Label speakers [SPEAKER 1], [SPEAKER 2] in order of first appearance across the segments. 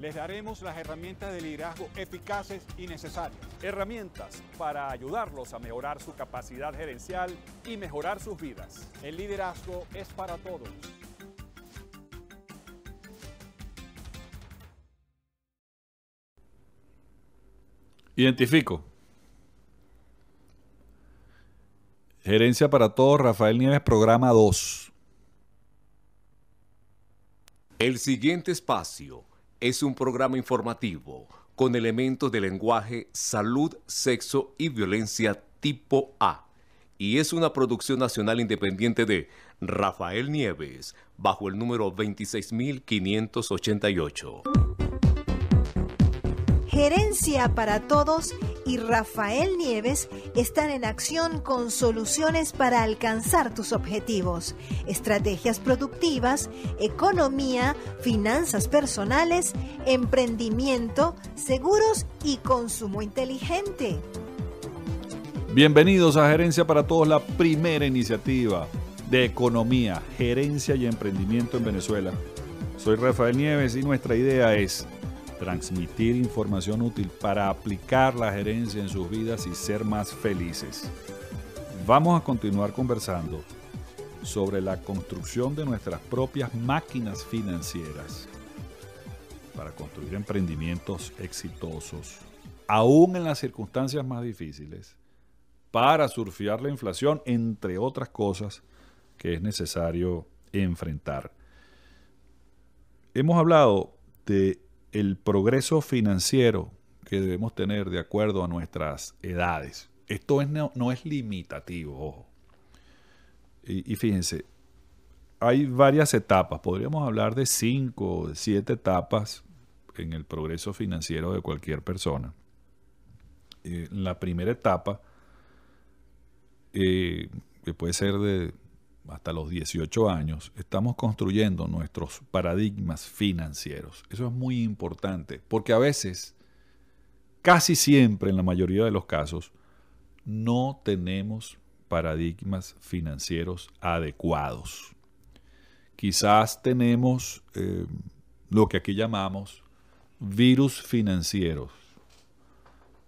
[SPEAKER 1] les daremos las herramientas de liderazgo eficaces y necesarias. Herramientas para ayudarlos a mejorar su capacidad gerencial y mejorar sus vidas. El liderazgo es para todos. Identifico. Gerencia para todos, Rafael Nieves, programa 2. El siguiente espacio es un programa informativo con elementos de lenguaje, salud, sexo y violencia tipo A. Y es una producción nacional independiente de Rafael Nieves, bajo el número 26588. Gerencia para todos y Rafael Nieves están en acción con soluciones para alcanzar tus objetivos, estrategias productivas, economía, finanzas personales, emprendimiento, seguros y consumo inteligente. Bienvenidos a Gerencia para Todos, la primera iniciativa de economía, gerencia y emprendimiento en Venezuela. Soy Rafael Nieves y nuestra idea es transmitir información útil para aplicar la gerencia en sus vidas y ser más felices. Vamos a continuar conversando sobre la construcción de nuestras propias máquinas financieras para construir emprendimientos exitosos, aún en las circunstancias más difíciles, para surfear la inflación, entre otras cosas que es necesario enfrentar. Hemos hablado de el progreso financiero que debemos tener de acuerdo a nuestras edades. Esto es, no, es limitativo, ojo. Y, fíjense, hay varias etapas, podríamos hablar de cinco o siete etapas en el progreso financiero de cualquier persona. Eh, la primera etapa, eh, que puede ser de hasta los 18 años, estamos construyendo nuestros paradigmas financieros. Eso es muy importante, porque a veces, casi siempre, en la mayoría de los casos, no tenemos paradigmas financieros adecuados. Quizás tenemos eh, lo que aquí llamamos virus financieros.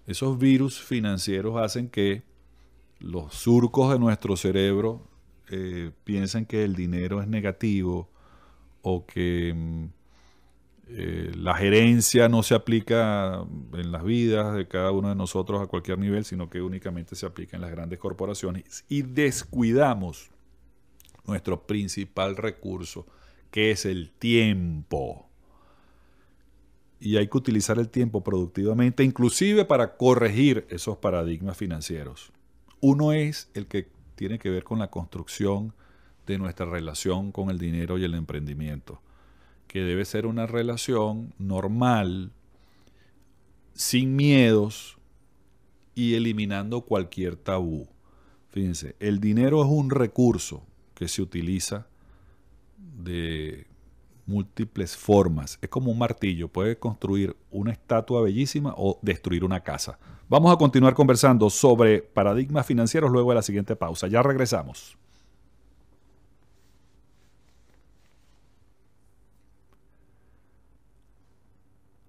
[SPEAKER 1] Esos virus financieros hacen que los surcos de nuestro cerebro eh, piensan que el dinero es negativo o que mm, eh, la gerencia no se aplica en las vidas de cada uno de nosotros a cualquier nivel, sino que únicamente se aplica en las grandes corporaciones y descuidamos nuestro principal recurso, que es el tiempo. Y hay que utilizar el tiempo productivamente, inclusive para corregir esos paradigmas financieros. Uno es el que tiene que ver con la construcción de nuestra relación con el dinero y el emprendimiento, que debe ser una relación normal, sin miedos y eliminando cualquier tabú. Fíjense, el dinero es un recurso que se utiliza de múltiples formas. Es como un martillo, puede construir una estatua bellísima o destruir una casa. Vamos a continuar conversando sobre paradigmas financieros luego de la siguiente pausa. Ya regresamos.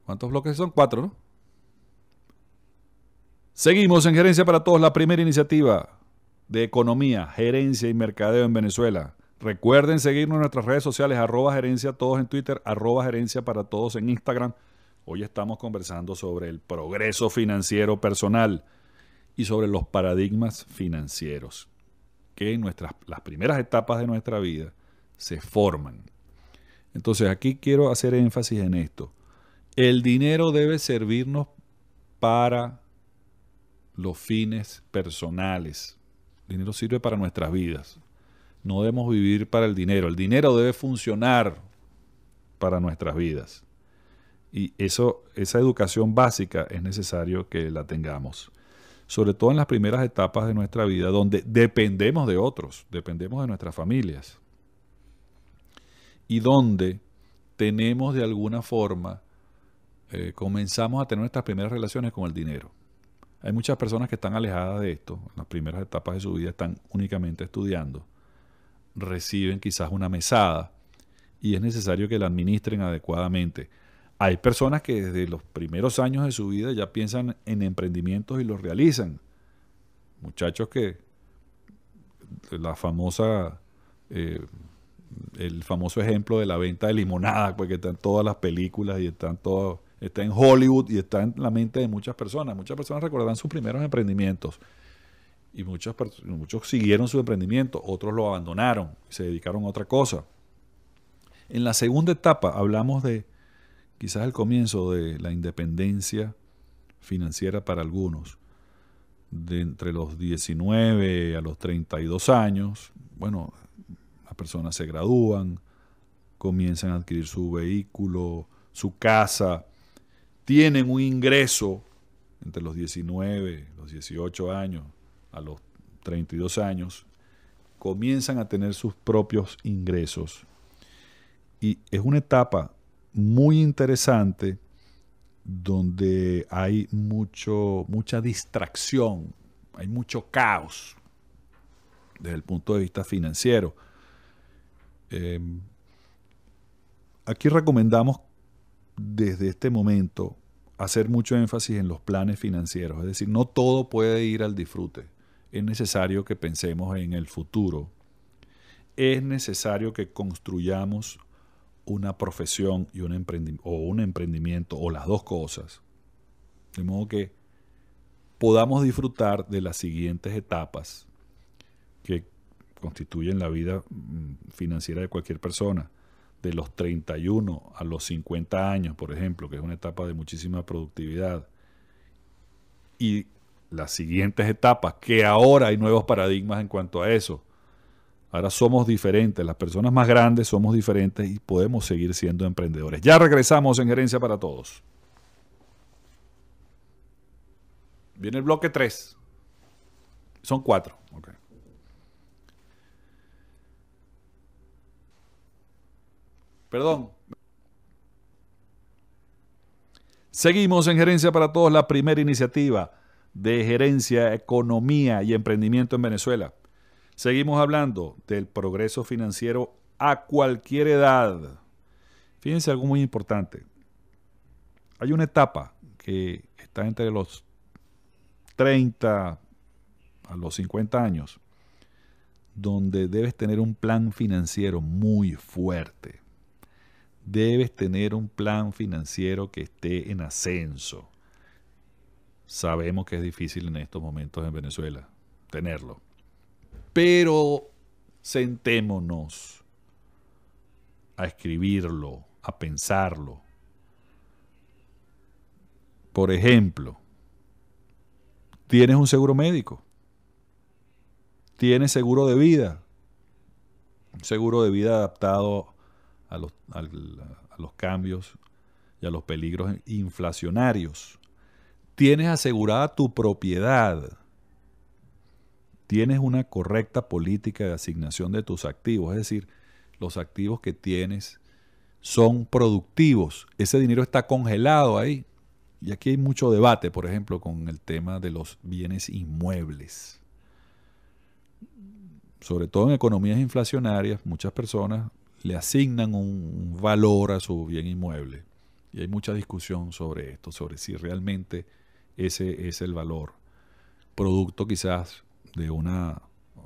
[SPEAKER 1] ¿Cuántos bloques son? Cuatro, ¿no? Seguimos en Gerencia para Todos, la primera iniciativa de economía, gerencia y mercadeo en Venezuela. Recuerden seguirnos en nuestras redes sociales, arroba gerencia todos en Twitter, arroba gerencia para todos en Instagram, Hoy estamos conversando sobre el progreso financiero personal y sobre los paradigmas financieros que en nuestras, las primeras etapas de nuestra vida se forman. Entonces aquí quiero hacer énfasis en esto. El dinero debe servirnos para los fines personales. El dinero sirve para nuestras vidas. No debemos vivir para el dinero. El dinero debe funcionar para nuestras vidas. Y eso, esa educación básica es necesario que la tengamos, sobre todo en las primeras etapas de nuestra vida, donde dependemos de otros, dependemos de nuestras familias, y donde tenemos de alguna forma, eh, comenzamos a tener nuestras primeras relaciones con el dinero. Hay muchas personas que están alejadas de esto, en las primeras etapas de su vida están únicamente estudiando, reciben quizás una mesada y es necesario que la administren adecuadamente hay personas que desde los primeros años de su vida ya piensan en emprendimientos y los realizan. Muchachos que la famosa, eh, el famoso ejemplo de la venta de limonada, porque pues, están todas las películas y están todo está en Hollywood y está en la mente de muchas personas. Muchas personas recordarán sus primeros emprendimientos y muchos siguieron su emprendimiento, otros lo abandonaron y se dedicaron a otra cosa. En la segunda etapa hablamos de quizás el comienzo de la independencia financiera para algunos, de entre los 19 a los 32 años, bueno, las personas se gradúan, comienzan a adquirir su vehículo, su casa, tienen un ingreso entre los 19, los 18 años, a los 32 años, comienzan a tener sus propios ingresos. Y es una etapa muy interesante donde hay mucho, mucha distracción, hay mucho caos desde el punto de vista financiero. Em, aquí recomendamos desde este momento hacer mucho énfasis en los planes financieros, es decir, no todo puede ir al disfrute. Es necesario que pensemos en el futuro. Es necesario que construyamos una profesión y un o un emprendimiento o las dos cosas. De modo que podamos disfrutar de las siguientes etapas que constituyen la vida mm, financiera de cualquier persona, de los 31 a los 50 años, por ejemplo, que es una etapa de muchísima productividad, y las siguientes etapas, que ahora hay nuevos paradigmas en cuanto a eso, Ahora somos diferentes, las personas más grandes somos diferentes y podemos seguir siendo emprendedores. Ya regresamos en Gerencia para Todos. Viene el bloque 3. Son 4. Perdón. Seguimos en Gerencia para Todos, la primera iniciativa de gerencia, economía y emprendimiento en Venezuela. Seguimos hablando del progreso financiero a cualquier edad. Fíjense algo muy importante. Hay una etapa que está entre los 30 a los 50 años, donde debes tener un plan financiero muy fuerte. Debes tener un plan financiero que esté en ascenso. Sabemos que es difícil en estos momentos en Venezuela tenerlo. Pero sentémonos a escribirlo, a pensarlo. Por ejemplo, tienes un seguro médico, tienes seguro de vida, un seguro de vida adaptado a los, a los cambios y a los peligros inflacionarios. Tienes asegurada tu propiedad tienes una correcta política de asignación de tus activos, es decir, los activos que tienes son productivos, ese dinero está congelado ahí. Y aquí hay mucho debate, por ejemplo, con el tema de los bienes inmuebles. Sobre todo en economías inflacionarias, muchas personas le asignan un valor a su bien inmueble. Y hay mucha discusión sobre esto, sobre si realmente ese es el valor. Producto quizás de una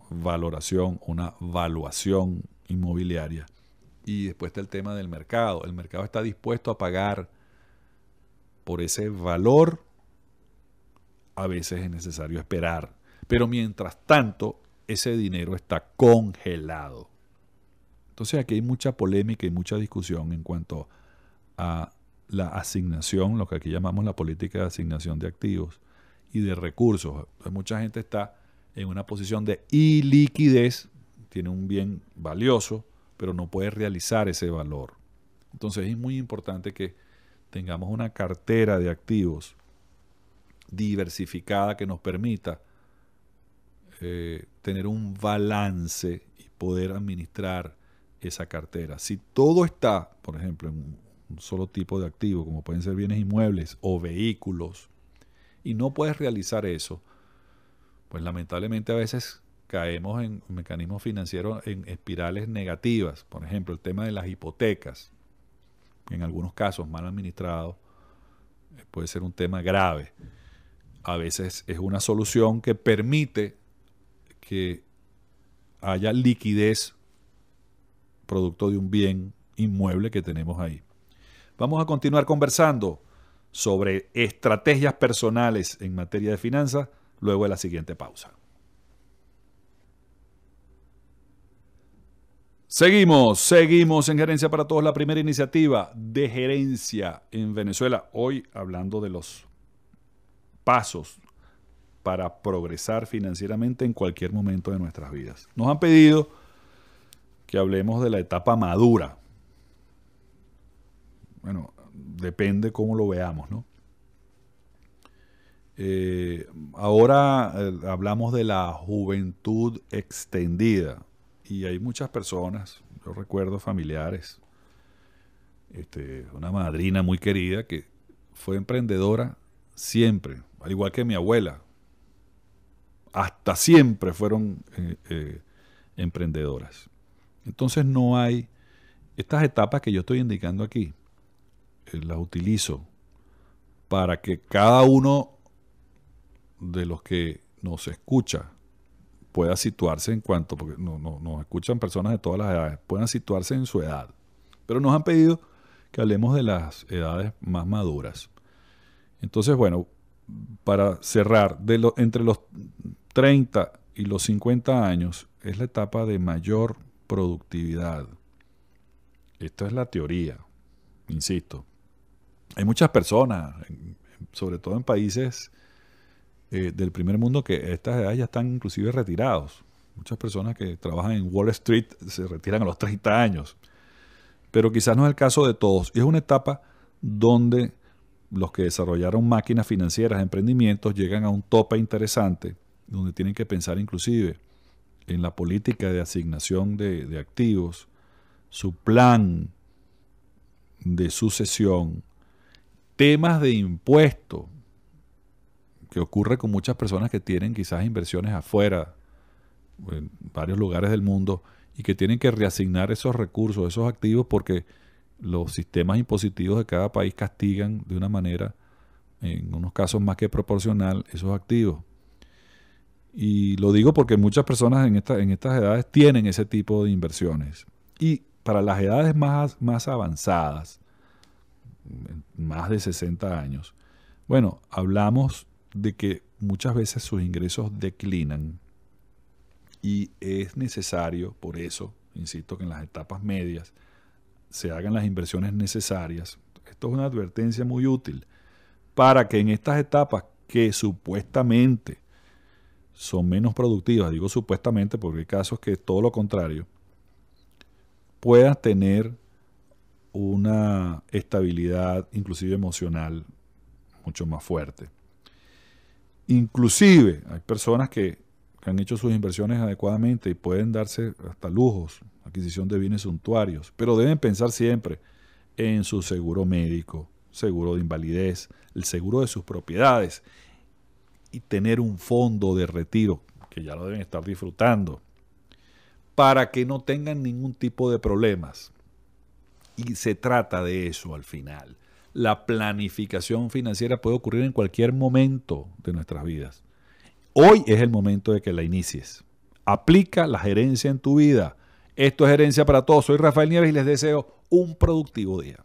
[SPEAKER 1] valoración, una valuación inmobiliaria. Y después está el tema del mercado. El mercado está dispuesto a pagar por ese valor. A veces es necesario esperar. Pero mientras tanto, ese dinero está congelado. Entonces aquí hay mucha polémica y mucha discusión en cuanto a la asignación, lo que aquí llamamos la política de asignación de activos y de recursos. mucha gente está en una posición de iliquidez, tiene un bien valioso, pero no puede realizar ese valor. Entonces es muy importante que tengamos una cartera de activos diversificada que nos permita eh, tener un balance y poder administrar esa cartera. Si todo está, por ejemplo, en un, un solo tipo de activo, como pueden ser bienes inmuebles o vehículos, y no puedes realizar eso, pues lamentablemente a veces caemos en mecanismos financieros en espirales negativas. Por ejemplo, el tema de las hipotecas, en algunos casos mal administrado, eh, puede ser un tema grave. A veces es una solución que permite que haya liquidez producto de un bien inmueble que tenemos ahí. Vamos a continuar conversando sobre estrategias personales en materia de finanzas luego de la siguiente pausa. Seguimos, seguimos en Gerencia para Todos, la primera iniciativa de gerencia en Venezuela. Hoy hablando de los pasos para progresar financieramente en cualquier momento de nuestras vidas. Nos han pedido que hablemos de la etapa madura. Bueno, depende cómo lo veamos, ¿no? Eh, ahora eh, hablamos de la juventud extendida y hay muchas personas, yo recuerdo familiares, este, una madrina muy querida que fue emprendedora siempre, al igual que mi abuela, hasta siempre fueron eh, emprendedoras. Entonces no hay estas etapas que yo estoy indicando aquí, las utilizo para que cada uno de los que nos escucha pueda situarse en cuanto, porque no, no, nos escuchan personas de todas las edades, puedan situarse en su edad. Pero nos han pedido que hablemos de las edades más maduras. Entonces, bueno, para cerrar, de lo, entre los 30 y los 50 años es la etapa de mayor productividad. Esta es la teoría, insisto. Hay muchas personas, sobre todo en países eh, del primer mundo que a estas edades ya están inclusive retirados. Muchas personas que trabajan en Wall Street se retiran a los 30 años. Pero quizás no es el caso de todos. Y es una etapa donde los que desarrollaron máquinas financieras, emprendimientos, llegan a un tope interesante, donde tienen que pensar inclusive en la política de asignación de, de activos, su plan de sucesión, temas de impuesto que ocurre con muchas personas que tienen quizás inversiones afuera, en varios lugares del mundo, y que tienen que reasignar esos recursos, esos activos, porque los sistemas impositivos de cada país castigan de una manera, en unos casos más que proporcional, esos activos. Y lo digo porque muchas personas en, en estas edades tienen ese tipo de inversiones. Y para las edades más, más avanzadas, más de 60 años, bueno, hablamos de que muchas veces sus ingresos declinan y es necesario, por eso, insisto, que en las etapas medias se hagan las inversiones necesarias. Esto es una advertencia muy útil para que en estas etapas que supuestamente son menos productivas, digo supuestamente porque hay casos que es todo lo contrario, puedas tener una estabilidad inclusive emocional mucho más fuerte. Inclusive hay personas que, han hecho sus inversiones adecuadamente y pueden darse hasta lujos, adquisición de bienes suntuarios, pero deben pensar siempre en su seguro médico, seguro de invalidez, el seguro de sus propiedades y tener un fondo de retiro, que ya lo deben estar disfrutando, para que no tengan ningún tipo de problemas. Y se trata de eso al final la planificación financiera puede ocurrir en cualquier momento de nuestras vidas. Hoy es el momento de que la inicies. Aplica la gerencia en tu vida. Esto es Gerencia para Todos. Soy Rafael Nieves y les deseo un productivo día.